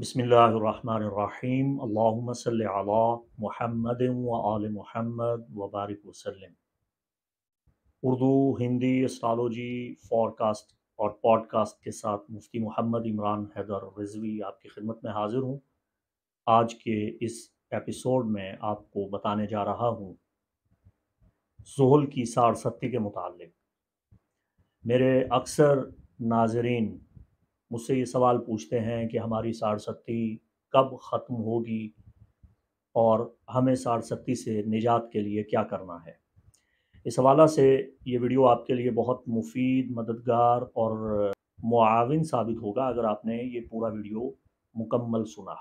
बसमीम अल्लाम महमद व महमद वबारक वसलम उर्दू हिंदी इस्ट्रॉलोजी फॉरकास्ट और पॉडकास्ट के साथ मुफ्ती मोहम्मद इमरान हैदर रिजवी आपकी खिदमत में हाजिर हूँ आज के इस एपिसोड में आपको बताने जा रहा हूँ जोहल की सारसत्ती के मुतालिक मेरे अक्सर नाजरीन मुझसे ये सवाल पूछते हैं कि हमारी शक्ति कब ख़त्म होगी और हमें शक्ति से निजात के लिए क्या करना है इस हवाला से ये वीडियो आपके लिए बहुत मुफीद मददगार और मुआविन साबित होगा अगर आपने ये पूरा वीडियो मुकम्मल सुना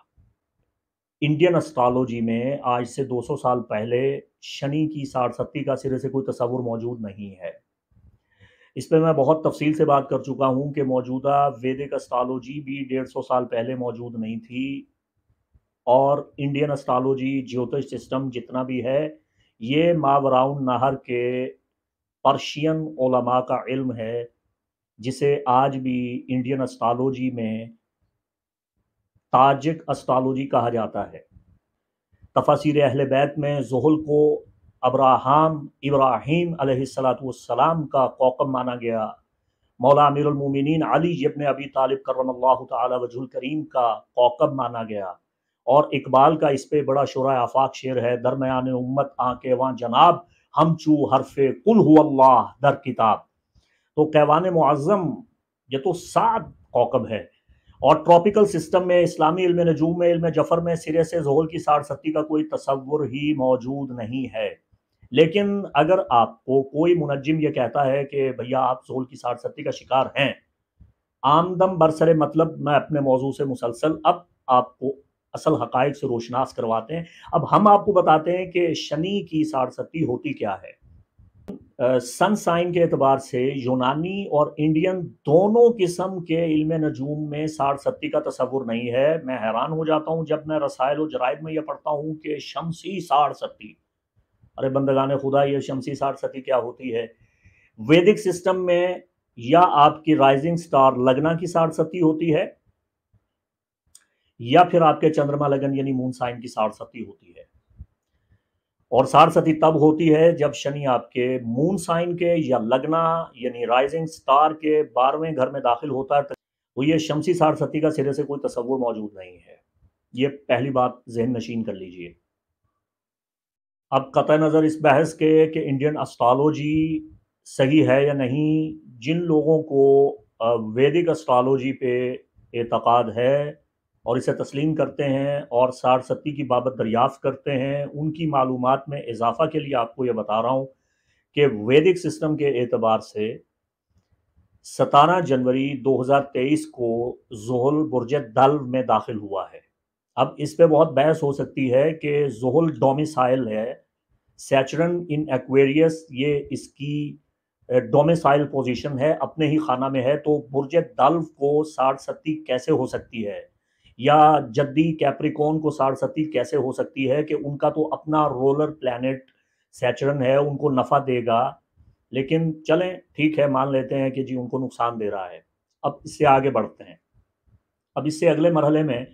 इंडियन एस्ट्रोलॉजी में आज से 200 साल पहले शनि की शक्ति का सिरे से कोई तस्वुर मौजूद नहीं है इस पर मैं बहुत तफसील से बात कर चुका हूँ कि मौजूदा वैदिक अस्ट्रालोजी भी डेढ़ सौ साल पहले मौजूद नहीं थी और इंडियन अस्ट्रालोजी ज्योतिष सिस्टम जितना भी है ये मावराउन नाहर के पर्शियन ओलमा का इल्म है जिसे आज भी इंडियन अस्ट्रालोजी में ताजिक अस्ट्रालोजी कहा जाता है तफासिर अहल बैत में जहल को अब्राहम इब्राहिम सलाम का कौकम माना गया मौला अमीरमिन अली जबन अबी तालिब करम वजुल करीम का कौकब माना गया और इकबाल का इस पर बड़ा शुरा आफाक शेर है दरमयान उम्मत आके वाँ जनाब हम चू हरफ कुल अल्लाह दर किताब तो कैवान मुआज़म ये तो सात कौकब है और ट्रॉपिकल सिस्टम में इस्लामी इल्म नजूम में इल्म जफर में सिरे से जहल की साढ़ सत्ती का कोई तस्वुर ही मौजूद नहीं है लेकिन अगर आपको कोई मुनजिम यह कहता है कि भैया आप सोल की साठ सत्ती का शिकार हैं आमदम बरसरे मतलब मैं अपने मौजू से मुसलसल अब आपको असल हक़ से रोशनास करवाते हैं अब हम आपको बताते हैं कि शनि की सत्ती होती क्या है सन साइन के अतबार से यूनानी और इंडियन दोनों किस्म के इल्म नजूम में सत्ती का तस्वुर नहीं है मैं हैरान हो जाता हूँ जब मैं रसायल व जराइब में यह पढ़ता हूँ कि शमसी सत्ती अरे बंदगाने खुदा ये शमसी सती क्या होती है वैदिक सिस्टम में या आपकी राइजिंग स्टार लगना की सती होती है या फिर आपके चंद्रमा लगन यानी मून साइन की सती होती है और सती तब होती है जब शनि आपके मून साइन के या लगना यानी राइजिंग स्टार के बारहवें घर में दाखिल होता है तो ये शमसी सती का सिरे से कोई तस्वुर मौजूद नहीं है ये पहली बात जहन नशीन कर लीजिए अब कत नज़र इस बहस के कि इंडियन अस्ट्रॉलोजी सही है या नहीं जिन लोगों को वैदिक अस्ट्रॉलोजी पे एतक़ाद है और इसे तस्लीम करते हैं और सारसती की बाबत दरियाफ़त करते हैं उनकी मालूम में इजाफ़ा के लिए आपको ये बता रहा हूँ कि वैदिक सिस्टम के एतबार से सतारह जनवरी 2023 को जोहल बुरज दल में दाखिल हुआ है अब इस पे बहुत बहस हो सकती है कि जोहल डोमिसाइल है सैचरन इन एक्वेरियस ये इसकी डोमिसाइल पोजीशन है अपने ही खाना में है तो बुरज दल्व को साठ सत्ती कैसे हो सकती है या जद्दी कैप्रिकोन को साठ सत्ती कैसे हो सकती है कि उनका तो अपना रोलर प्लानट सैचरन है उनको नफ़ा देगा लेकिन चलें ठीक है मान लेते हैं कि जी उनको नुकसान दे रहा है अब इससे आगे बढ़ते हैं अब इससे अगले मरहले में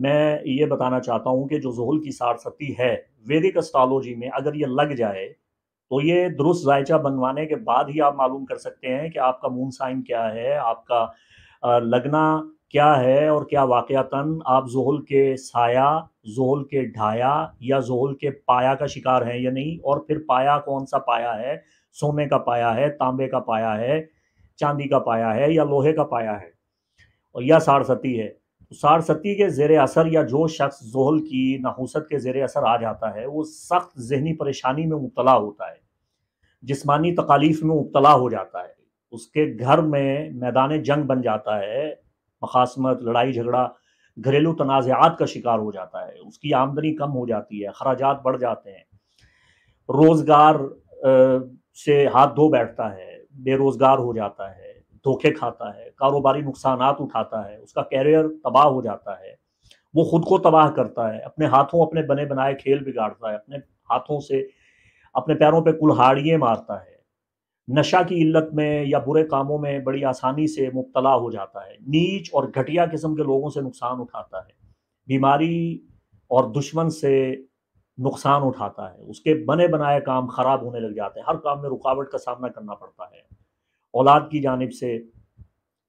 मैं ये बताना चाहता हूँ कि जो जोहल की सारसती है वैदिक एस्ट्रोलॉजी में अगर ये लग जाए तो ये दुरुस्त जायचा बनवाने के बाद ही आप मालूम कर सकते हैं कि आपका मून साइन क्या है आपका लगना क्या है और क्या वाक़ता आप जोहल के साया जोहल के ढाया या जोहल के पाया का शिकार हैं या नहीं और फिर पाया कौन सा पाया है सोने का पाया है तांबे का पाया है चांदी का पाया है या लोहे का पाया है और या सारसती है सारसती के जेर असर या जो शख्स जोहल की नहूसत के जेर असर आ जाता है वो सख्त जहनी परेशानी में मुबतला होता है जिसमानी तकालीफ में मुबतला हो जाता है उसके घर में मैदान जंग बन जाता है मखासमत लड़ाई झगड़ा घरेलू तनाज़ात का शिकार हो जाता है उसकी आमदनी कम हो जाती है खराजात बढ़ जाते हैं रोज़गार से हाथ धो बैठता है बेरोज़गार हो जाता है धोखे खाता है कारोबारी नुकसान उठाता है उसका कैरियर तबाह हो जाता है वो खुद को तबाह करता है अपने हाथों अपने बने बनाए खेल बिगाड़ता है अपने हाथों से अपने पैरों पे कुल्हाड़िए मारता है नशा की इल्लत में या बुरे कामों में बड़ी आसानी से मुबतला हो जाता है नीच और घटिया किस्म के लोगों से नुकसान उठाता है बीमारी और दुश्मन से नुकसान उठाता है उसके बने बनाए काम खराब होने लग जाते हैं हर काम में रुकावट का सामना करना पड़ता है औलाद की जानब से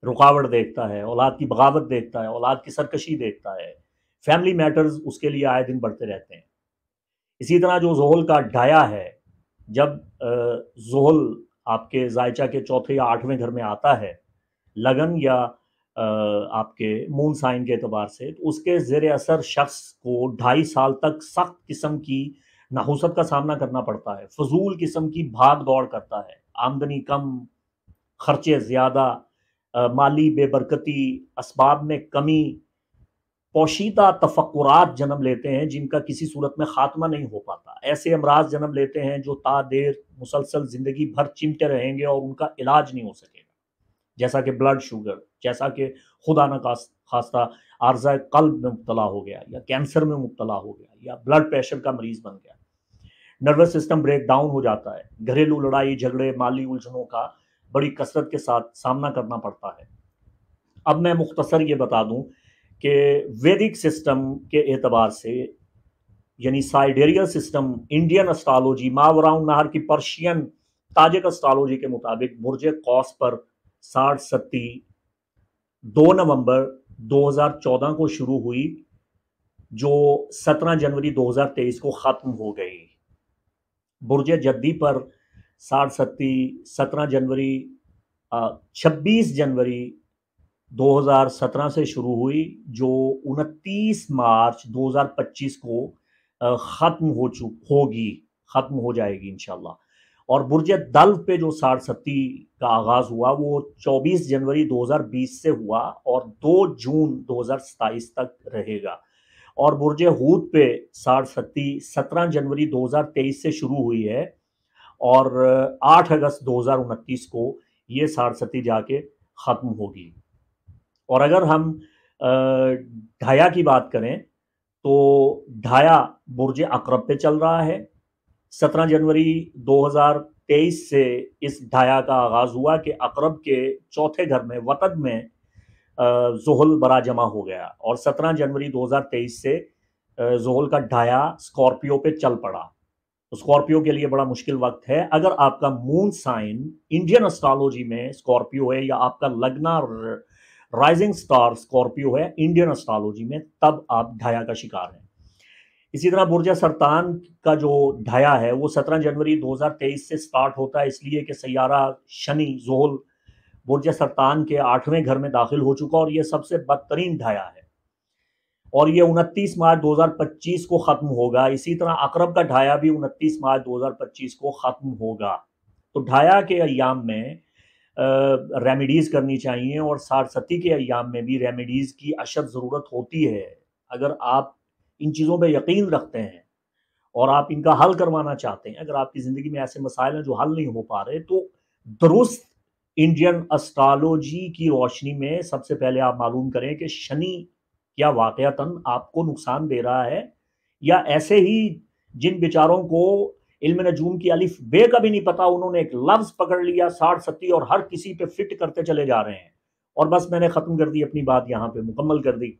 रुकावट देखता है औलाद की बगावत देखता है औलाद की सरकशी देखता है फैमिली मैटर्स उसके लिए आए दिन बढ़ते रहते हैं इसी तरह जो जहल का डाया है जब जहल आपके जायचा के चौथे या आठवें घर में आता है लगन या आपके मून साइन के अतबार से तो उसके ज़ेर असर शख्स को ढाई साल तक सख्त किस्म की नाहूसत का सामना करना पड़ता है फजूल किस्म की भाग दौड़ करता है आमदनी कम खर्चे ज़्यादा माली बेबरकती इसबाब में कमी पोशीदा तफक्रात जन्म लेते हैं जिनका किसी सूरत में ख़ात्मा नहीं हो पाता ऐसे अमराज जन्म लेते हैं जो ता देर मुसलसल ज़िंदगी भर चिमटे रहेंगे और उनका इलाज नहीं हो सकेगा जैसा कि ब्लड शुगर जैसा कि खुदा न खास्ता आर्जा कल्ब में मुबतला हो गया या कैंसर में मुबतला हो गया या ब्लड प्रेशर का मरीज़ बन गया नर्वस सिस्टम ब्रेक डाउन हो जाता है घरेलू लड़ाई झगड़े माली उलझनों का बड़ी कसरत के साथ सामना करना पड़ता है अब मैं मुख्तसर ये बता दूं कि वैदिक सिस्टम के एतबार से यानी साइडेरियल सिस्टम इंडियन अस्ट्रालोजी मावराउन नहर की पर्शियन ताजिक अस्ट्रालोजी के मुताबिक बुरज कौस पर साठ सत्ती दो नवंबर 2014 को शुरू हुई जो 17 जनवरी 2023 को ख़त्म हो गई बुरज जद्दी पर साठ सत्ती सत्रह जनवरी छब्बीस जनवरी 2017 से शुरू हुई जो 29 मार्च 2025 को ख़त्म हो चुक होगी ख़त्म हो जाएगी इन और बुरज दल पे जो साठ सत्ती का आगाज़ हुआ वो 24 जनवरी 2020 से हुआ और 2 जून 2027 तक रहेगा और बुरज हूद पे साठ सत्ती सत्रह जनवरी 2023 से शुरू हुई है और 8 अगस्त दो को ये सारसती जाके ख़त्म होगी और अगर हम ढाया की बात करें तो ढाया बुर्ज अकरब पे चल रहा है 17 जनवरी 2023 से इस ढाया का आगाज़ हुआ कि अकरब के चौथे घर में वतद में जोहल बरा जमा हो गया और 17 जनवरी 2023 से जोहल का ढाया स्कॉर्पियो पे चल पड़ा तो स्कॉर्पियो के लिए बड़ा मुश्किल वक्त है अगर आपका मून साइन इंडियन एस्ट्रोलॉजी में स्कॉर्पियो है या आपका लगना राइजिंग स्टार स्कॉर्पियो है इंडियन एस्ट्रोलॉजी में तब आप ढाया का शिकार हैं इसी तरह बुर्जा सरतान का जो ढाया है वो 17 जनवरी 2023 से स्टार्ट होता है इसलिए कि सैारा शनि जोहल बुर्ज सरतान के आठवें घर में दाखिल हो चुका और ये सबसे बदतरीन ढाया है और ये 29 मार्च 2025 को ख़त्म होगा इसी तरह अकरब का ढाया भी 29 मार्च 2025 को ख़त्म होगा तो ढाया के अयाम में रेमेडीज़ करनी चाहिए और सारसती के अयाम में भी रेमेडीज़ की अशद ज़रूरत होती है अगर आप इन चीज़ों पर यकीन रखते हैं और आप इनका हल करवाना चाहते हैं अगर आपकी ज़िंदगी में ऐसे मसाइल हैं जो हल नहीं हो पा रहे तो दुरुस्त इंडियन अस्ट्रालोजी की रोशनी में सबसे पहले आप मालूम करें कि शनि क्या वाकयातन आपको नुकसान दे रहा है या ऐसे ही जिन बेचारों को इल्म नजूम की अलिफ बे का भी नहीं पता उन्होंने एक लफ्ज पकड़ लिया साठ सत्ती और हर किसी पे फिट करते चले जा रहे हैं और बस मैंने ख़त्म कर दी अपनी बात यहाँ पे मुकम्मल कर दी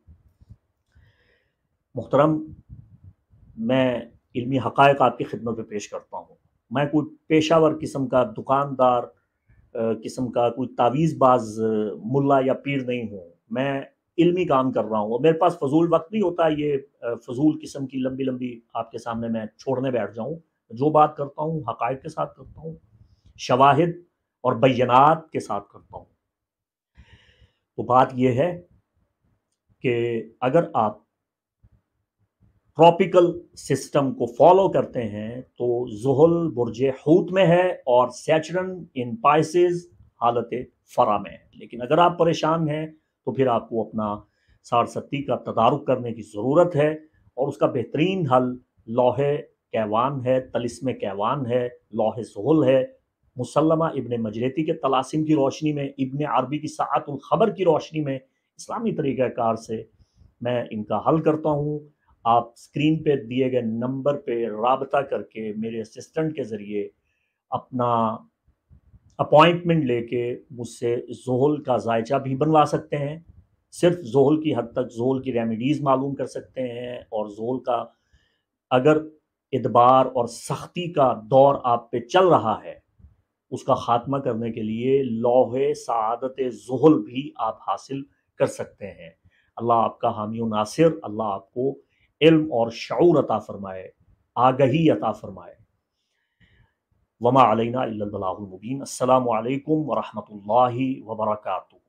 मुहतरम मैं इल्मी हक़ आपकी खिदमत में पेश करता हूँ मैं कोई पेशावर किस्म का दुकानदार किस्म का कोई तावीज़बाज मुल्ला या पीर नहीं हूँ मैं इल्मी काम कर रहा हूँ और मेरे पास फजूल वक्त नहीं होता ये फजूल किस्म की लंबी लंबी आपके सामने मैं छोड़ने बैठ जाऊँ जो बात करता हूँ हक़ के साथ करता हूँ शवाहिद और बैनात के साथ करता हूँ तो बात यह है कि अगर आप ट्रॉपिकल सिस्टम को फॉलो करते हैं तो जहल बुरज हूत में है और सैचरन इन पाइसिस हालत फरा में है लेकिन अगर आप परेशान हैं तो फिर आपको अपना सारसती का तदारुक करने की ज़रूरत है और उसका बेहतरीन हल लोहे कैवान है तलिसम कैवान है लोहे जहल है मुसलमा इबन मजरेती के तलासिम की रोशनी में इबन आरबी की सातुल ख़बर की रोशनी में इस्लामी तरीक़ाकार से मैं इनका हल करता हूँ आप स्क्रीन पे दिए गए नंबर पे रबता करके मेरे असिस्टेंट के ज़रिए अपना अपॉइंटमेंट लेके मुझसे जोहल का जायचा भी बनवा सकते हैं सिर्फ जोहल की हद तक जोहल की रेमिडीज़ मालूम कर सकते हैं और जोहल का अगर इतबार और सख्ती का दौर आप पे चल रहा है उसका खात्मा करने के लिए लोहे सदत जहल भी आप हासिल कर सकते हैं अल्लाह आपका हामी नासिर अल्लाह आपको इल्म और शूर अता फ़रमाए आगही अता फ़रमाए وما علينا إلا البلاغ المبين السلام عليكم ورحمة الله وبركاته